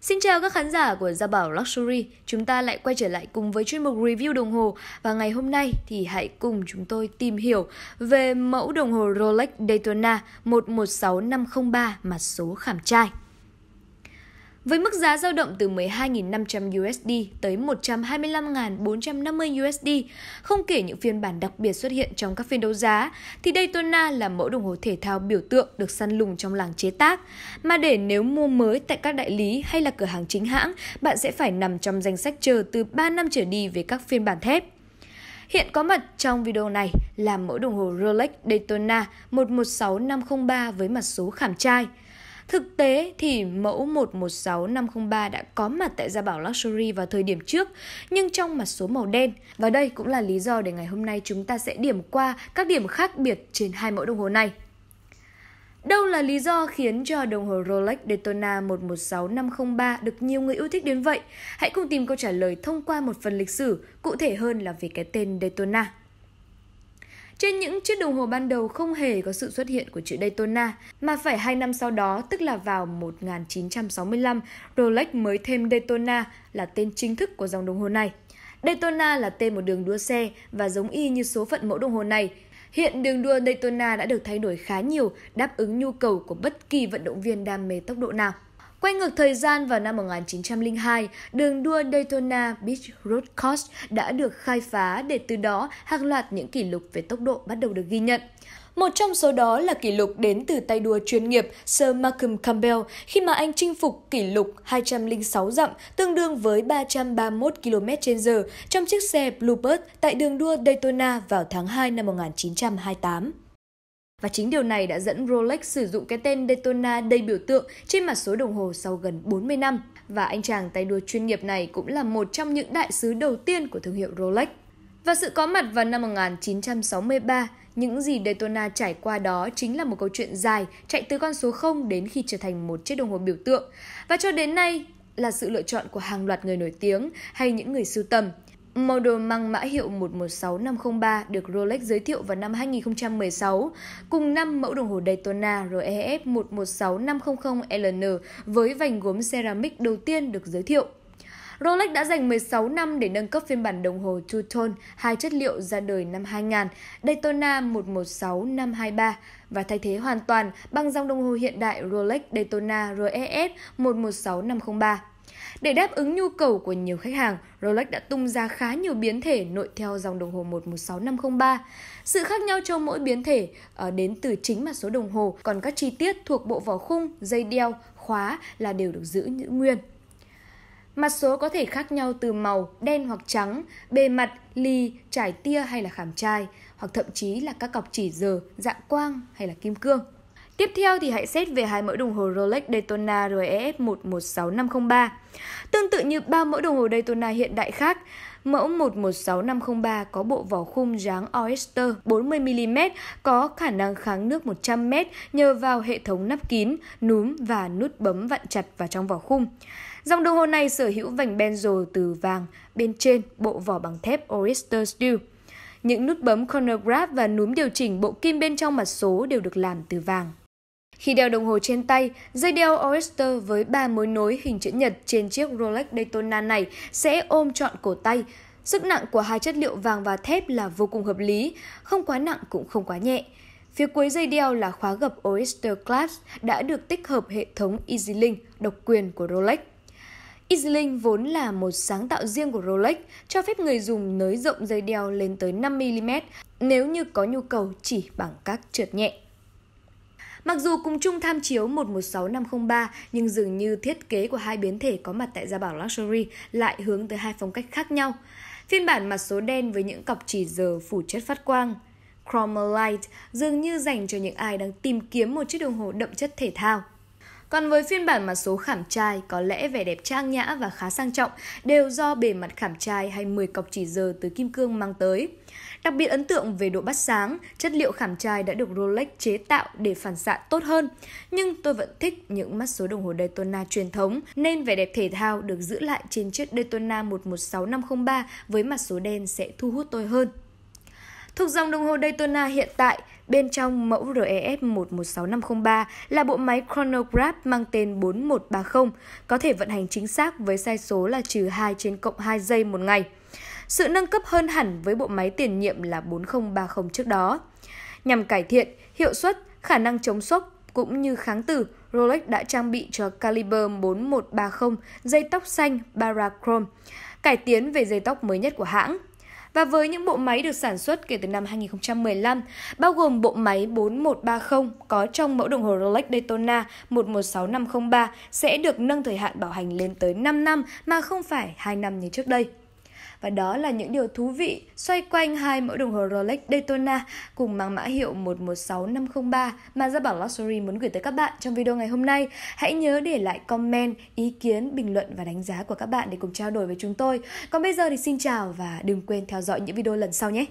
Xin chào các khán giả của Gia Bảo Luxury, chúng ta lại quay trở lại cùng với chuyên mục review đồng hồ và ngày hôm nay thì hãy cùng chúng tôi tìm hiểu về mẫu đồng hồ Rolex Daytona 116503 mặt số khảm trai với mức giá dao động từ 12.500 USD tới 125.450 USD. Không kể những phiên bản đặc biệt xuất hiện trong các phiên đấu giá, thì Daytona là mẫu đồng hồ thể thao biểu tượng được săn lùng trong làng chế tác. Mà để nếu mua mới tại các đại lý hay là cửa hàng chính hãng, bạn sẽ phải nằm trong danh sách chờ từ 3 năm trở đi về các phiên bản thép. Hiện có mặt trong video này là mẫu đồng hồ Rolex Daytona 116503 với mặt số khảm trai. Thực tế thì mẫu 116503 đã có mặt tại Gia Bảo Luxury vào thời điểm trước, nhưng trong mặt số màu đen. Và đây cũng là lý do để ngày hôm nay chúng ta sẽ điểm qua các điểm khác biệt trên hai mẫu đồng hồ này. Đâu là lý do khiến cho đồng hồ Rolex Daytona 116503 được nhiều người yêu thích đến vậy? Hãy cùng tìm câu trả lời thông qua một phần lịch sử, cụ thể hơn là về cái tên Daytona. Trên những chiếc đồng hồ ban đầu không hề có sự xuất hiện của chữ Daytona, mà phải 2 năm sau đó, tức là vào 1965, Rolex mới thêm Daytona là tên chính thức của dòng đồng hồ này. Daytona là tên một đường đua xe và giống y như số phận mẫu đồng hồ này. Hiện đường đua Daytona đã được thay đổi khá nhiều, đáp ứng nhu cầu của bất kỳ vận động viên đam mê tốc độ nào. Quay ngược thời gian vào năm 1902, đường đua Daytona Beach Road Course đã được khai phá để từ đó hàng loạt những kỷ lục về tốc độ bắt đầu được ghi nhận. Một trong số đó là kỷ lục đến từ tay đua chuyên nghiệp Sir Malcolm Campbell khi mà anh chinh phục kỷ lục 206 dặm tương đương với 331 km h trong chiếc xe Bluebird tại đường đua Daytona vào tháng 2 năm 1928. Và chính điều này đã dẫn Rolex sử dụng cái tên Daytona đầy biểu tượng trên mặt số đồng hồ sau gần 40 năm. Và anh chàng tay đua chuyên nghiệp này cũng là một trong những đại sứ đầu tiên của thương hiệu Rolex. Và sự có mặt vào năm 1963, những gì Daytona trải qua đó chính là một câu chuyện dài, chạy từ con số 0 đến khi trở thành một chiếc đồng hồ biểu tượng. Và cho đến nay là sự lựa chọn của hàng loạt người nổi tiếng hay những người sưu tầm. Model mang mã hiệu 116503 được Rolex giới thiệu vào năm 2016, cùng năm mẫu đồng hồ Daytona REF 116500LN với vành gốm ceramic đầu tiên được giới thiệu. Rolex đã dành 16 năm để nâng cấp phiên bản đồng hồ Two-Tone, hai chất liệu ra đời năm 2000, Daytona 116523 và thay thế hoàn toàn bằng dòng đồng hồ hiện đại Rolex Daytona REF 116503. Để đáp ứng nhu cầu của nhiều khách hàng, Rolex đã tung ra khá nhiều biến thể nội theo dòng đồng hồ 116503. Sự khác nhau trong mỗi biến thể ờ, đến từ chính mặt số đồng hồ, còn các chi tiết thuộc bộ vỏ khung, dây đeo, khóa là đều được giữ giữ nguyên. Mặt số có thể khác nhau từ màu, đen hoặc trắng, bề mặt, ly, trải tia hay là khảm trai, hoặc thậm chí là các cọc chỉ giờ, dạng quang hay là kim cương. Tiếp theo thì hãy xét về hai mẫu đồng hồ Rolex Daytona RF e 116503. Tương tự như ba mẫu đồng hồ Daytona hiện đại khác, mẫu 116503 có bộ vỏ khung dáng Oyster 40mm có khả năng kháng nước 100m nhờ vào hệ thống nắp kín, núm và nút bấm vặn chặt vào trong vỏ khung. Dòng đồng hồ này sở hữu vành benzo từ vàng, bên trên bộ vỏ bằng thép Oyster Steel. Những nút bấm chronograph và núm điều chỉnh bộ kim bên trong mặt số đều được làm từ vàng. Khi đeo đồng hồ trên tay, dây đeo Oyster với ba mối nối hình chữ nhật trên chiếc Rolex Daytona này sẽ ôm trọn cổ tay. Sức nặng của hai chất liệu vàng và thép là vô cùng hợp lý, không quá nặng cũng không quá nhẹ. Phía cuối dây đeo là khóa gập Oyster Clasp đã được tích hợp hệ thống EasyLink độc quyền của Rolex. EasyLink vốn là một sáng tạo riêng của Rolex, cho phép người dùng nới rộng dây đeo lên tới 5mm nếu như có nhu cầu chỉ bằng các trượt nhẹ. Mặc dù cùng chung tham chiếu 116503 nhưng dường như thiết kế của hai biến thể có mặt tại Gia Bảo Luxury lại hướng tới hai phong cách khác nhau. Phiên bản mặt số đen với những cọc chỉ giờ phủ chất phát quang, Chroma dường như dành cho những ai đang tìm kiếm một chiếc đồng hồ đậm chất thể thao. Còn với phiên bản mặt số khảm trai, có lẽ vẻ đẹp trang nhã và khá sang trọng đều do bề mặt khảm trai hay 10 cọc chỉ giờ từ kim cương mang tới. Đặc biệt ấn tượng về độ bắt sáng, chất liệu khảm trai đã được Rolex chế tạo để phản xạ tốt hơn. Nhưng tôi vẫn thích những mắt số đồng hồ Daytona truyền thống, nên vẻ đẹp thể thao được giữ lại trên chiếc Daytona 116503 với mặt số đen sẽ thu hút tôi hơn. Thuộc dòng đồng hồ Daytona hiện tại, Bên trong mẫu REF116503 là bộ máy chronograph mang tên 4130, có thể vận hành chính xác với sai số là trừ 2 trên cộng 2 giây một ngày. Sự nâng cấp hơn hẳn với bộ máy tiền nhiệm là 4030 trước đó. Nhằm cải thiện hiệu suất, khả năng chống sốc cũng như kháng tử, Rolex đã trang bị cho Caliber 4130 dây tóc xanh Barachrome, cải tiến về dây tóc mới nhất của hãng. Và với những bộ máy được sản xuất kể từ năm 2015, bao gồm bộ máy 4130 có trong mẫu đồng hồ Rolex Daytona 116503 sẽ được nâng thời hạn bảo hành lên tới 5 năm mà không phải 2 năm như trước đây. Và đó là những điều thú vị xoay quanh hai mẫu đồng hồ Rolex Daytona cùng mang mã hiệu 116503 mà Gia Bảo Luxury muốn gửi tới các bạn trong video ngày hôm nay. Hãy nhớ để lại comment, ý kiến, bình luận và đánh giá của các bạn để cùng trao đổi với chúng tôi. Còn bây giờ thì xin chào và đừng quên theo dõi những video lần sau nhé.